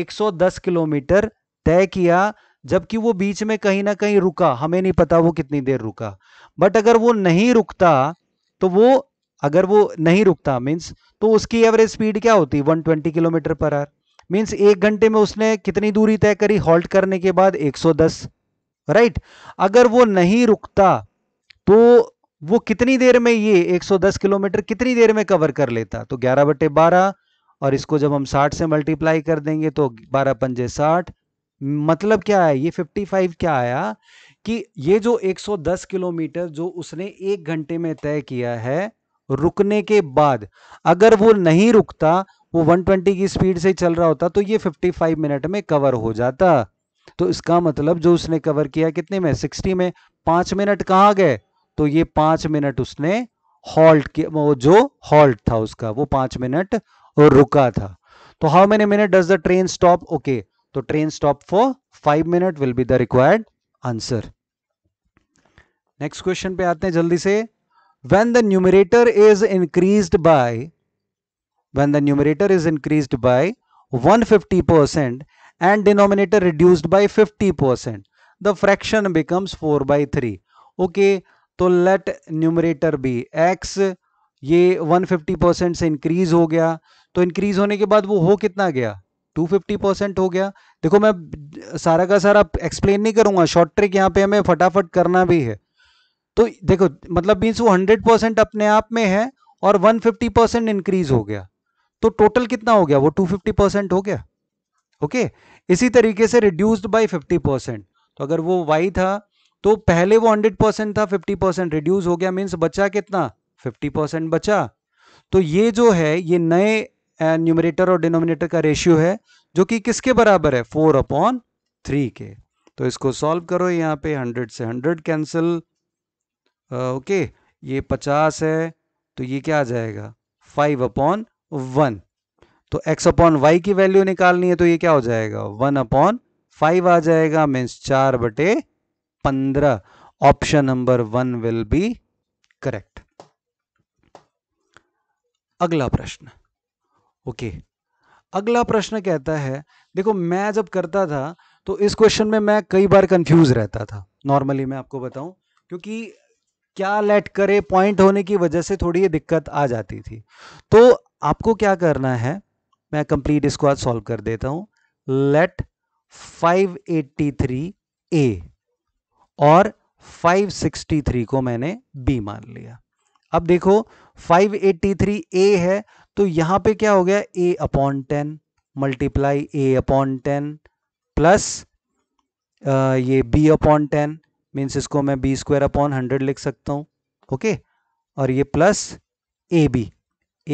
110 kilometre तय किया जबकि वो बीच में कहीं ना कहीं रुका हमें नहीं पता वो कितनी देर रुका बट अगर वो नहीं रुकता तो वो अगर वो नहीं रुकता मीन्स तो उसकी एवरेज स्पीड क्या होती 120 किलोमीटर पर आर मीन्स एक घंटे में उसने कितनी दूरी तय करी हॉल्ट करने के बाद 110 राइट अगर वो नहीं रुकता तो वो कितनी देर में ये 110 किलोमीटर कितनी देर में कवर कर लेता तो 11 बटे बारह और इसको जब हम 60 से मल्टीप्लाई कर देंगे तो 12 पंजे साठ मतलब क्या है ये 55 क्या आया कि ये जो 110 किलोमीटर जो उसने एक घंटे में तय किया है रुकने के बाद अगर वो नहीं रुकता वो 120 की स्पीड से चल रहा होता तो ये 55 मिनट में कवर हो जाता तो इसका मतलब जो उसने कवर किया कितने में 60 में पांच मिनट कहाँ गए तो ये पांच मिनट उसने हॉल्ट किया वो जो हॉल्ट था उसका वो पांच मिनट रुका था तो how many minute does the train stop okay तो train stop for five minute will be the required answer next question पे आते हैं जल्दी से when the numerator is increase by when the numerator is increase by 150 percent and denominator reduced by 50 percent the fraction becomes 4 by three okay तो let numerator be X ये 150 percent से increase हो गया तो इंक्रीज होने के बाद वो हो कितना गया 250 परसेंट हो गया देखो मैं सारा का सारा एक्सप्लेन नहीं करूंगा शॉर्ट ट्रिक यहाँ पे हमें फटाफट करना भी है तो देखो मतलब मीन्स वो हंड्रेड परसेंट अपने आप में है और वन फिफ्टी परसेंट इंक्रीज हो गया तो टोटल कितना हो गया वो टू फिफ्टी परसेंट हो गया ओके इसी तरीके से रिड्यूस्ड बाई फिफ्टी परसेंट तो अगर वो वाई था तो पहले वो हंड्रेड परसेंट था फिफ्टी परसेंट रिड्यूस हो गया मीन्स बचा कितना फिफ्टी परसेंट बचा तो ये जो है ये नए एंड न्यूमरेटर और डिनोमिनेटर का रेशियो है जो कि किसके बराबर है फोर अपॉन थ्री के तो इसको सॉल्व करो यहाँ पे हंड्रेड से हंड्रेड कैंसिल ओके ये पचास है तो ये क्या आ जाएगा फाइव अपॉन वन तो एक्स अपॉन वाई की वैल्यू निकालनी है तो ये क्या हो जाएगा वन अपॉन फाइव आ जाएगा मीन्स चार बटे पंद्रह option number one will be correct अगला प्रश्न ओके अगला प्रश्न कहता है देखो मैं जब करता था तो इस क्वेश्चन में मैं कई बार कंफ्यूज रहता था नॉर्मली मैं आपको बताऊं क्योंकि क्या लेट करे पॉइंट होने की वजह से थोड़ी ये दिक्कत आ जाती थी तो आपको क्या करना है मैं कंप्लीट इसको आज सॉल्व कर देता हूं लेट 583 ए और 563 को मैंने बी मान लिया अब देखो 583 ए है तो यहां पे क्या हो गया A upon ten multiply A upon ten plus ये बी अपॉन टेन मीन्स इसको मैं बी स्क्वायर अपॉन हंड्रेड लिख सकता हूं ओके okay? और ये plus A B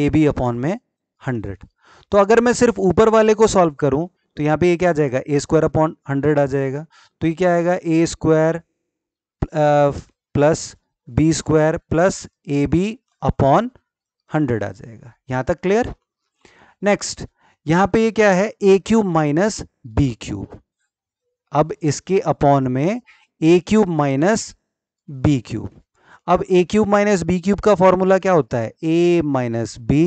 A B upon में हंड्रेड तो अगर मैं सिर्फ ऊपर वाले को सॉल्व करूं तो यहां पे ये क्या आ जाएगा ए स्क्वायर अपॉन हंड्रेड आ जाएगा तो ये क्या आएगा A square plus B square plus A B upon hundred आ जाएगा यहां तक क्लियर नेक्स्ट यहां पे ये क्या है A cube minus B cube अब इसके अपॉन में A cube minus B cube अब A cube minus B cube का फॉर्मूला क्या होता है A minus B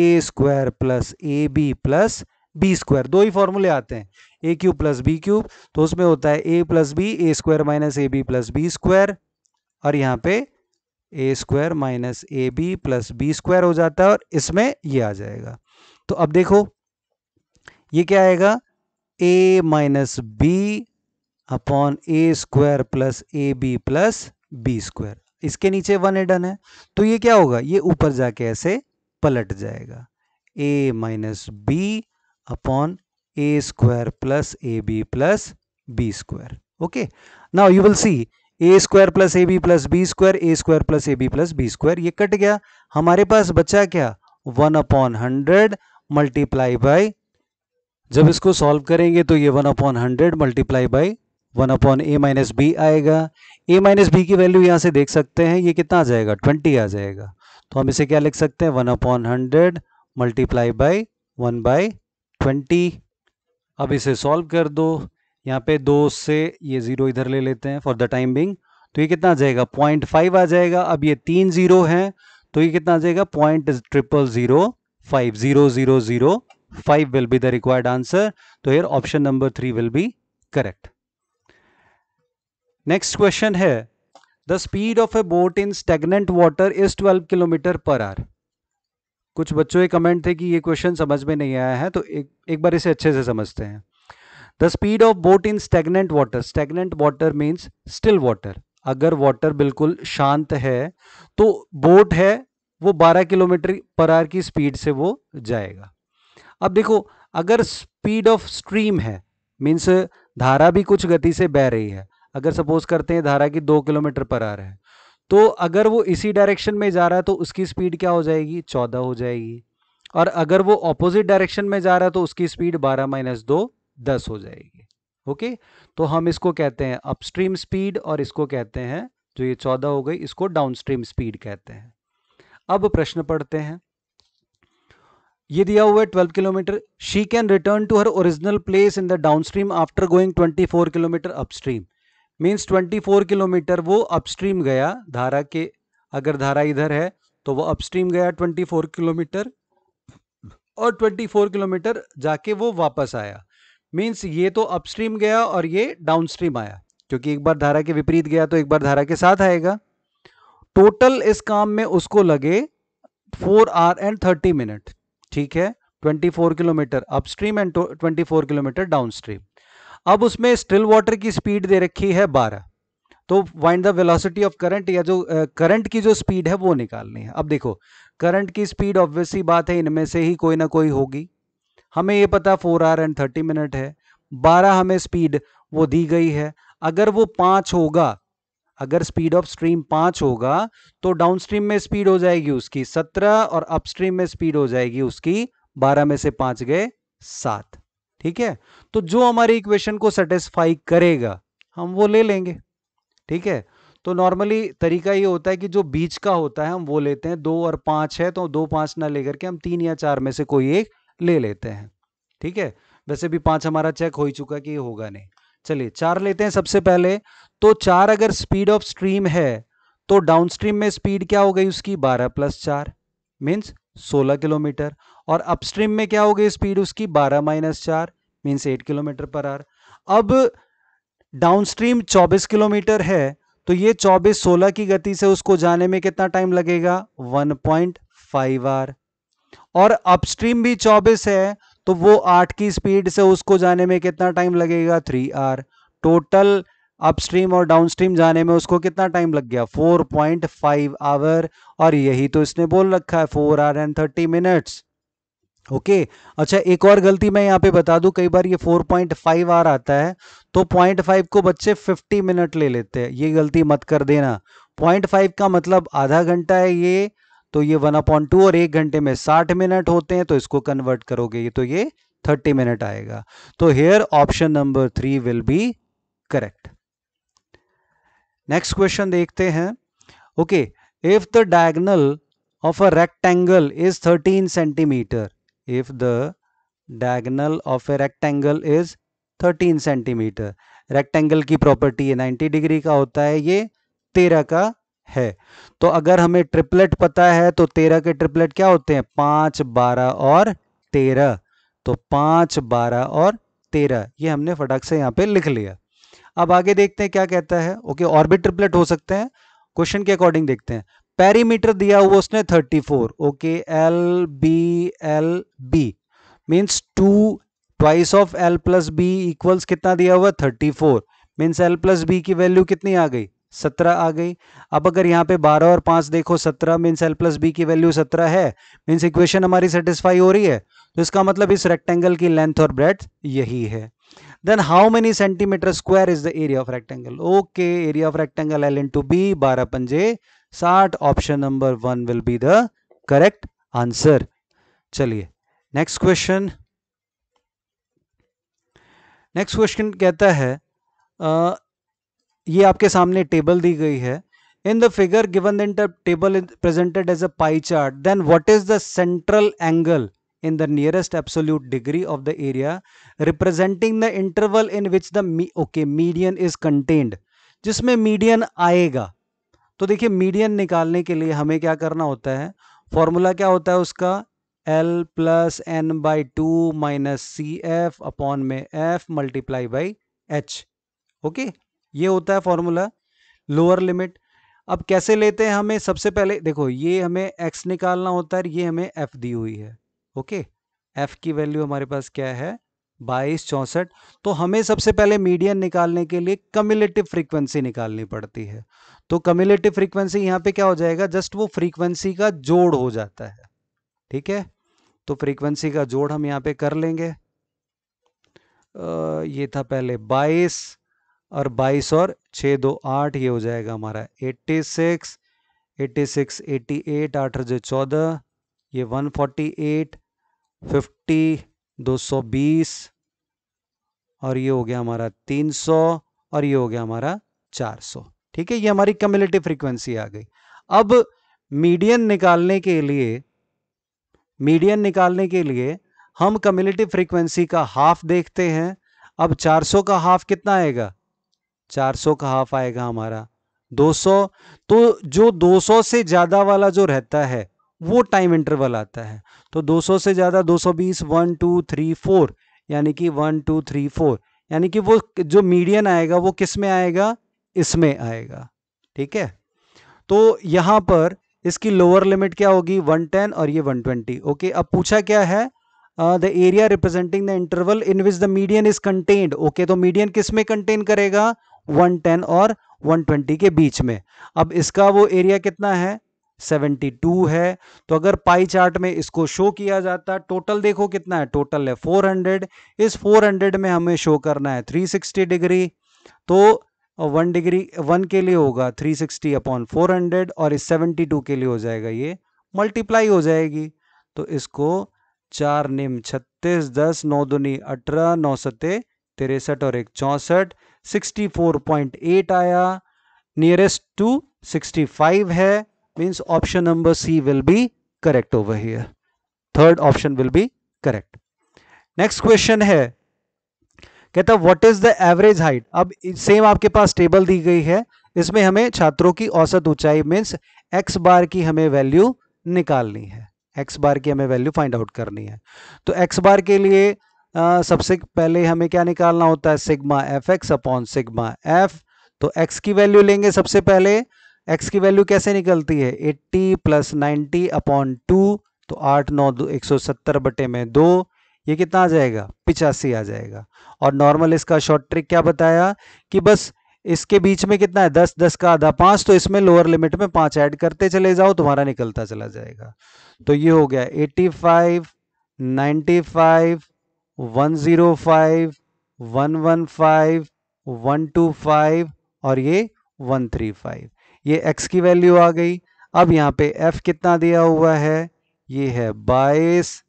A square plus A B plus B square दो ही फॉर्मूले आते हैं A cube plus B cube तो उसमें होता है A plus B A square minus A B plus B square और यहां पे A square minus A B plus B square हो जाता है और इसमें ये आ जाएगा तो अब देखो ये क्या आएगा A minus B upon A square plus A B plus B square इसके नीचे वन एडन है तो ये क्या होगा ये ऊपर जाके ऐसे पलट जाएगा A minus B upon A square plus A B plus B square okay now you will see A square plus A B plus B square A square plus A B plus B square ये cut गया हमारे पास बचा क्या one upon hundred multiply by जब इसको solve करेंगे तो ये one upon hundred multiply by one upon A minus B आएगा ए माइनस बी की वैल्यू यहाँ से देख सकते हैं ये कितना आ जाएगा ट्वेंटी आ जाएगा तो हम इसे क्या लिख सकते हैं one upon hundred multiply by one by twenty अब इसे सॉल्व कर दो यहाँ पे दो से ये ज़ीरो इधर ले लेते हैं फॉर द टाइम बिंग तो ये कितना आ जाएगा पॉइंट फाइव आ जाएगा अब ये तीन ज़ीरो है तो ये कितना आ जाएगा point triple zero five zero zero zero five will be the required answer तो ये option number three will be correct next question है the speed of a boat in stagnant water is twelve kilometre per hour कुछ बच्चों के comment थे कि ये question समझ में नहीं आया है तो एक एक बार इसे अच्छे से समझते हैं the speed of boat in stagnant water stagnant water means still water अगर वाटर बिल्कुल शांत है तो बोट है वो 12 किलोमीटर पर आर की स्पीड से वो जाएगा अब देखो अगर स्पीड ऑफ स्ट्रीम है मीन्स धारा भी कुछ गति से बह रही है अगर सपोज करते हैं धारा की दो किलोमीटर पर आर है तो अगर वो इसी डायरेक्शन में जा रहा है तो उसकी स्पीड क्या हो जाएगी चौदह हो जाएगी और अगर वो ऑपोजिट डायरेक्शन में जा रहा है तो उसकी स्पीड बारह माइनस दो दस हो जाएगी ओके तो हम इसको कहते हैं अपस्ट्रीम स्पीड और इसको कहते हैं जो ये चौदह हो गई इसको डाउनस्ट्रीम स्पीड कहते हैं अब प्रश्न पढ़ते हैं ये दिया हुआ है twelve kilometre she can return to her original place in the downstream after going twenty four kilometre upstream means twenty four kilometre वो अपस्ट्रीम गया धारा के अगर धारा इधर है तो वो अपस्ट्रीम गया ट्वेंटी फोर किलोमीटर और ट्वेंटी फोर किलोमीटर जाके वो वापस आया मीन्स ये तो अपस्ट्रीम गया और ये डाउनस्ट्रीम आया क्योंकि एक बार धारा के विपरीत गया तो एक बार धारा के साथ आएगा टोटल इस काम में उसको लगे four hour and thirty minute ठीक है twenty four kilometre upstream and twenty four kilometre downstream अब उसमें स्टिल वाटर की स्पीड दे रखी है बारह तो find the velocity of current या जो करंट uh, की जो स्पीड है वो निकालनी है अब देखो करंट की स्पीड ऑब्वियसली बात है इनमें से ही कोई ना कोई होगी हमें ये पता four hour and thirty minute है बारह हमें स्पीड वो दी गई है अगर वो पाँच होगा अगर स्पीड ऑफ स्ट्रीम पाँच होगा तो डाउन स्ट्रीम में स्पीड हो जाएगी उसकी सत्रह और अपस्ट्रीम में स्पीड हो जाएगी उसकी बारह में से पाँच गए सात ठीक है तो जो हमारी इक्वेशन को सेटिस्फाई करेगा हम वो ले लेंगे ठीक है तो नॉर्मली तरीका ये होता है कि जो बीच का होता है हम वो लेते हैं दो और पाँच है तो दो पाँच ना लेकर के हम तीन या चार में से कोई एक ले लेते हैं ठीक है वैसे भी पांच हमारा चेक हो ही चुका कि होगा नहीं चलिए चार लेते हैं सबसे पहले तो चार अगर स्पीड ऑफ स्ट्रीम है तो डाउन स्ट्रीम में स्पीड क्या हो गई उसकी बारह प्लस चार मीन्स सोलह किलोमीटर और अपस्ट्रीम में क्या हो गई स्पीड उसकी बारह माइनस चार means eight kilometre per hour अब डाउनस्ट्रीम चौबीस किलोमीटर है तो ये 24 16 की गति से उसको जाने में कितना टाइम लगेगा 1.5 आर और अपस्ट्रीम भी चौबीस है तो वो आठ की स्पीड से उसको जाने में कितना टाइम लगेगा थ्री आर टोटल अपस्ट्रीम और डाउनस्ट्रीम जाने में उसको कितना टाइम लग गया 4.5 आवर और यही तो इसने बोल रखा है four hour and thirty minutes okay अच्छा एक और गलती मैं यहाँ पे बता दूं कई बार ये 4.5 आर आता है तो 0.5 को बच्चे 50 मिनट ले लेते हैं ये गलती मत कर देना 0.5 का मतलब आधा घंटा है ये तो ये वन अपॉन टू और एक घंटे में साठ मिनट होते हैं तो इसको कन्वर्ट करोगे तो ये थर्टी मिनट आएगा तो here option number three will be correct next question देखते हैं okay if the diagonal of a rectangle is thirteen centimetre if the diagonal of a rectangle is thirteen centimetre rectangle की property है degree का होता है ये तेरह का है तो अगर हमें ट्रिपलेट पता है तो तेरह के ट्रिपलेट क्या होते हैं पांच बारह और तेरह तो पांच बारह और तेरह ये हमने फटाक से यहाँ पे लिख लिया अब आगे देखते हैं क्या कहता है ओके और भी ट्रिपलेट हो सकते हैं क्वेश्चन के अकॉर्डिंग देखते हैं पेरीमीटर दिया हुआ उसने thirty four okay L B L B means two twice of L plus B equals कितना दिया हुआ thirty four means L plus B की वैल्यू कितनी आ गई सत्रह आ गई अब अगर यहाँ पे बारह और पाँच देखो सत्रह मीन्स एल प्लस बी की वैल्यू सत्रह है मीन्स इक्वेशन हमारी सेटिस्फाई हो रही है तो इसका मतलब इस रेक्टेंगल की लेंथ और ब्रेथ यही है then how many centimetre square is the area of rectangle okay area of rectangle L into two B पंजे साठ option number one will be the correct answer चलिए नेक्स्ट क्वेश्चन नेक्स्ट क्वेश्चन कहता है ये आपके सामने table दी गई है in the figure given the inter table presented as a pie chart then what is the central angle in the nearest absolute degree of the area representing the interval in which the okay median is contained जिसमें median आएगा तो देखिए median निकालने के लिए हमें क्या करना होता है फॉर्मूला क्या होता है उसका L plus N by two minus C F upon में F multiply by H okay ये होता है फॉर्मूला लोअर लिमिट अब कैसे लेते हैं हमें सबसे पहले देखो ये हमें एक्स निकालना होता है ये हमें एफ दी हुई है ओके एफ की वैल्यू हमारे पास क्या है बाईस चौंसठ तो हमें सबसे पहले मीडियन निकालने के लिए कम्युलेटिव फ्रीक्वेंसी निकालनी पड़ती है तो कम्युलेटिव फ्रीक्वेंसी यहाँ पे क्या हो जाएगा जस्ट वो फ्रीक्वेंसी का जोड़ हो जाता है ठीक है तो फ्रीक्वेंसी का जोड़ हम यहाँ पे कर लेंगे आ, ये था पहले बाईस और 22 और 6 दो आठ ये हो जाएगा हमारा 86 86 88 आठ जो चौदह ये 148 50 220 और ये हो गया हमारा 300 और ये हो गया हमारा 400 ठीक है ये हमारी कम्युलेटिव फ्रीक्वेंसी आ गई अब मीडियन निकालने के लिए मीडियन निकालने के लिए हम कम्युलेटिव फ्रीक्वेंसी का हाफ देखते हैं अब 400 का हाफ कितना आएगा चार सौ का हाफ आएगा हमारा 200 तो जो 200 से ज़्यादा वाला जो रहता है वो टाइम इंटरवल आता है तो 200 से ज़्यादा 220 वन टू थ्री फोर यानी कि वन टू थ्री फोर यानी कि वो जो मीडियन आएगा वो किस में आएगा इसमें आएगा ठीक है तो यहाँ पर इसकी लोअर लिमिट क्या होगी 110 और ये 120 ओके अब पूछा क्या है the area representing the interval in which the median is contained okay तो मीडियन किस में कंटेन करेगा 110 और 120 के बीच में अब इसका वो एरिया कितना है 72 है तो अगर पाई चार्ट में इसको शो किया जाता टोटल देखो कितना है टोटल है 400 इस 400 में हमें शो करना है 360 डिग्री तो वन डिग्री वन के लिए होगा 360 अपॉन फोर और इस 72 के लिए हो जाएगा ये मल्टीप्लाई हो जाएगी तो इसको चार निम छत्तीस दस नौ दुनी अठारह नौ सत्ते तिरसठ और एक चौंसठ 64.8 आया नियरेस्ट टू 65 है means option number C will be correct over here third option will be correct next question है कहता what is the average height अब सेम आपके पास टेबल दी गई है इसमें हमें छात्रों की औसत ऊंचाई मीन्स एक्स बार की हमें वैल्यू निकालनी है एक्स बार की हमें वैल्यू फाइंड आउट करनी है तो एक्स बार के लिए सबसे पहले हमें क्या निकालना होता है sigma F X upon sigma F तो एक्स की वैल्यू लेंगे सबसे पहले एक्स की वैल्यू कैसे निकलती है 80 प्लस नाइन्टी अपॉन टू तो आठ नौ दो एक सौ सत्तर बटे में दो ये कितना आ जाएगा पिचासी आ जाएगा और नॉर्मल इसका शॉर्ट ट्रिक क्या बताया कि बस इसके बीच में कितना है दस दस का आधा पांच तो इसमें लोअर लिमिट में पांच ऐड करते चले जाओ तुम्हारा निकलता चला जाएगा तो ये हो गया eighty five ninety five one zero five one one five one two five और ये वन थ्री फाइव ये x की वैल्यू आ गई अब यहाँ पे f कितना दिया हुआ है ये है बाईस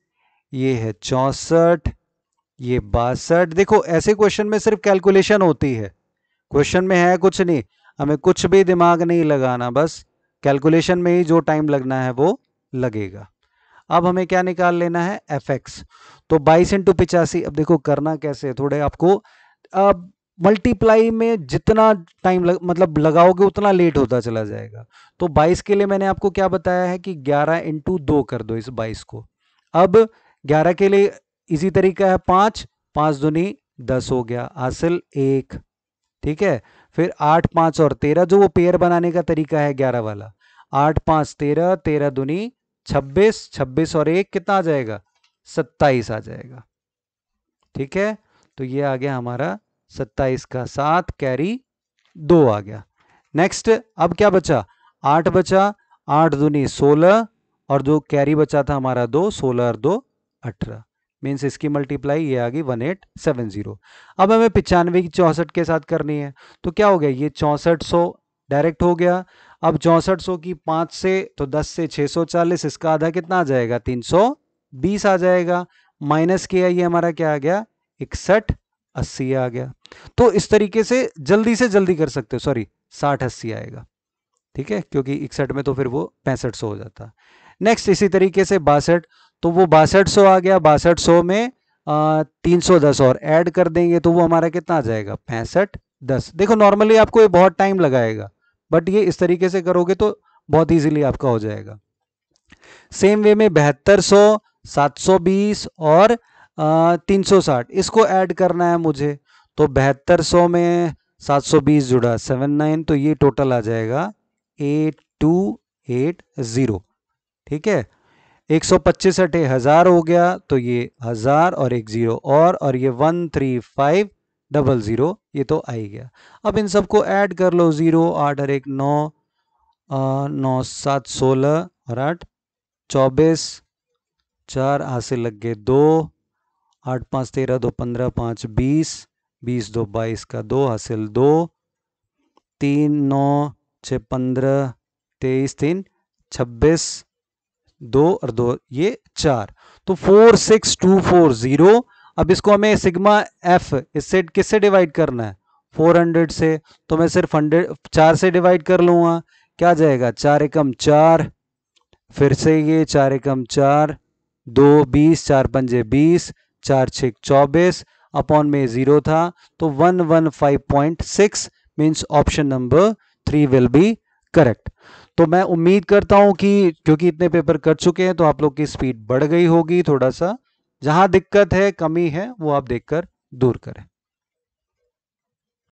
ये है चौंसठ ये बासठ देखो ऐसे क्वेश्चन में सिर्फ कैलकुलेशन होती है क्वेश्चन में है कुछ नहीं हमें कुछ भी दिमाग नहीं लगाना बस कैलकुलेशन में ही जो टाइम लगना है वो लगेगा अब हमें क्या निकाल लेना है एफ एक्स तो बाईस इंटू पिचासी अब देखो करना कैसे थोड़े आपको अब मल्टीप्लाई में जितना टाइम लग, मतलब लगाओगे उतना लेट होता चला जाएगा तो 22 के लिए मैंने आपको क्या बताया है कि 11 इंटू दो कर दो इस 22 को अब 11 के लिए इसी तरीका है पांच पांच दुनी दस हो गया हासिल एक ठीक है फिर आठ पांच और तेरह जो वो पेयर बनाने का तरीका है ग्यारह वाला आठ पांच तेरह तेरह दुनी छब्बीस छब्बीस और एक कितना आ जाएगा सत्ताईस आ जाएगा ठीक है तो ये आ गया हमारा सत्ताईस का सात कैरी दो आ गया नेक्स्ट अब क्या बचा आठ बचा आठ दुनी सोलह और जो कैरी बचा था हमारा दो सोलह और दो अठारह मीन्स इसकी मल्टीप्लाई ये आ गई वन एट सेवन जीरो अब हमें पिचानवे की चौंसठ के साथ करनी है तो क्या हो गया ये चौंसठ सौ डायरेक्ट हो गया अब चौंसठ सौ की पांच से तो दस से छह सौ चालीस इसका आधा कितना आ जाएगा तीन सौ बीस आ जाएगा माइनस किया ये हमारा क्या आ गया इकसठ अस्सी आ गया तो इस तरीके से जल्दी से जल्दी कर सकते हो सॉरी साठ अस्सी आएगा ठीक है क्योंकि इकसठ में तो फिर वो पैंसठ हो जाता नेक्स्ट इसी तरीके से बासठ तो वो बासठ सौ आ गया बासठ सौ में तीन सौ दस और ऐड कर देंगे तो वो हमारा कितना आ जाएगा पैंसठ दस देखो नॉर्मली आपको ये बहुत टाइम लगाएगा बट ये इस तरीके से करोगे तो बहुत इजीली आपका हो जाएगा सेम वे में बहत्तर सो सात सौ बीस और तीन सौ साठ इसको ऐड करना है मुझे तो बहत्तर सो में सात सौ बीस जुड़ा सेवन नाइन तो ये टोटल आ जाएगा एट टू एट ज़ीरो ठीक है एक सौ पच्चीस अठे हज़ार हो गया तो ये हज़ार और एक ज़ीरो और और ये one three five double zero ये तो आ ही गया अब इन सबको ऐड कर लो ज़ीरो आठ और एक नौ नौ सात सोलह और आठ चौबीस चार हाथ से लग गए दो आठ पाँच तेरह दो पंद्रह पाँच बीस बीस दो बाईस का दो हासिल दो तीन नौ छः पंद्रह तेईस तीन छब्बीस दो और दो ये चार तो four six two four zero अब इसको हमें सिग्मा एफ इससे किससे डिवाइड करना है 400 से तो मैं सिर्फ हंड्रेड चार से डिवाइड कर लूँगा क्या जाएगा चार एकम चार फिर से ये चार एकम चार दो बीस चार पंजे बीस चार छ चौबीस अपॉन में ज़ीरो था तो one one five point six means option number three will be correct तो मैं उम्मीद करता हूं कि क्योंकि इतने पेपर कर चुके हैं तो आप लोग की स्पीड बढ़ गई होगी थोड़ा सा जहां दिक्कत है कमी है वो आप देखकर दूर करें